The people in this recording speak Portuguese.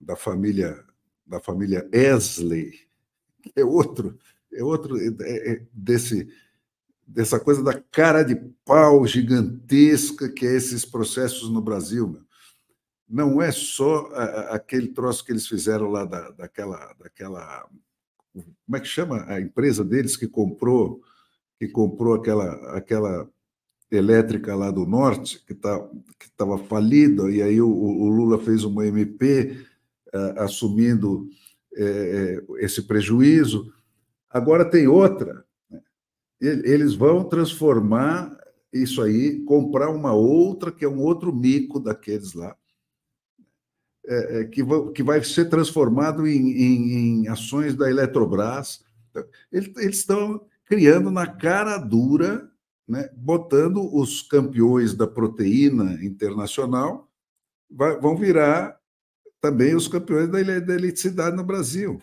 da família da família Esley, é outro, é outro é, é, é desse dessa coisa da cara de pau gigantesca que é esses processos no Brasil. Meu. Não é só a, a, aquele troço que eles fizeram lá da, daquela, daquela. Como é que chama a empresa deles que comprou que comprou aquela, aquela elétrica lá do norte, que tá, estava falida, e aí o, o Lula fez uma MP uh, assumindo uh, esse prejuízo. Agora tem outra. Né? Eles vão transformar isso aí, comprar uma outra, que é um outro mico daqueles lá, é, que, vão, que vai ser transformado em, em, em ações da Eletrobras. Então, eles, eles estão criando na cara dura, né, botando os campeões da proteína internacional, vai, vão virar também os campeões da eletricidade no Brasil.